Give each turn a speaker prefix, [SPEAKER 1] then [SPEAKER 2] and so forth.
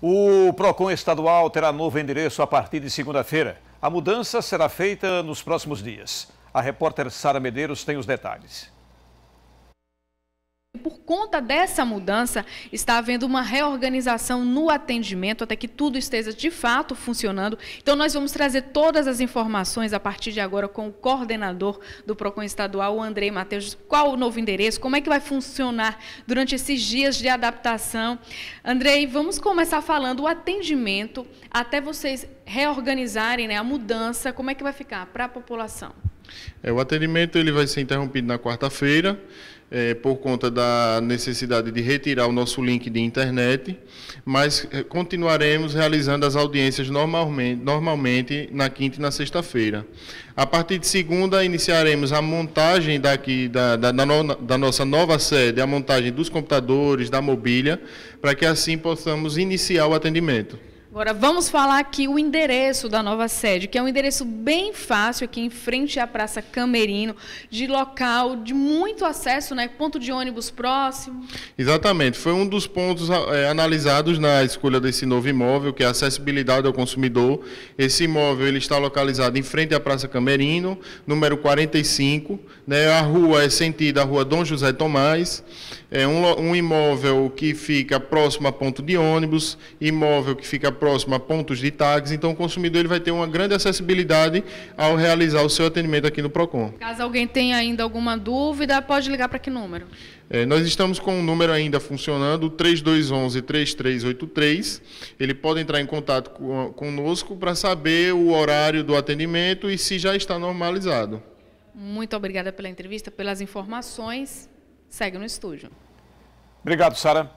[SPEAKER 1] O PROCON estadual terá novo endereço a partir de segunda-feira. A mudança será feita nos próximos dias. A repórter Sara Medeiros tem os detalhes. Por conta dessa mudança, está havendo uma reorganização no atendimento até que tudo esteja de fato funcionando. Então, nós vamos trazer todas as informações a partir de agora com o coordenador do PROCON estadual, o Andrei Matheus. Qual o novo endereço? Como é que vai funcionar durante esses dias de adaptação? Andrei, vamos começar falando o atendimento até vocês reorganizarem né, a mudança. Como é que vai ficar para a população?
[SPEAKER 2] É, o atendimento ele vai ser interrompido na quarta-feira, é, por conta da necessidade de retirar o nosso link de internet, mas é, continuaremos realizando as audiências normalmente, normalmente na quinta e na sexta-feira. A partir de segunda, iniciaremos a montagem daqui, da, da, da, no, da nossa nova sede, a montagem dos computadores, da mobília, para que assim possamos iniciar o atendimento.
[SPEAKER 1] Agora vamos falar aqui o endereço da nova sede, que é um endereço bem fácil aqui em frente à Praça Camerino, de local de muito acesso, né? Ponto de ônibus próximo.
[SPEAKER 2] Exatamente, foi um dos pontos é, analisados na escolha desse novo imóvel, que é a acessibilidade ao consumidor. Esse imóvel ele está localizado em frente à Praça Camerino, número 45, né? A rua é sentido a Rua Dom José Tomás. É um, um imóvel que fica próximo a ponto de ônibus, imóvel que fica próximo próximo a pontos de tags, então o consumidor ele vai ter uma grande acessibilidade ao realizar o seu atendimento aqui no PROCON.
[SPEAKER 1] Caso alguém tenha ainda alguma dúvida, pode ligar para que número?
[SPEAKER 2] É, nós estamos com o um número ainda funcionando, 3211-3383. Ele pode entrar em contato conosco para saber o horário do atendimento e se já está normalizado.
[SPEAKER 1] Muito obrigada pela entrevista, pelas informações. Segue no estúdio.
[SPEAKER 2] Obrigado, Sara.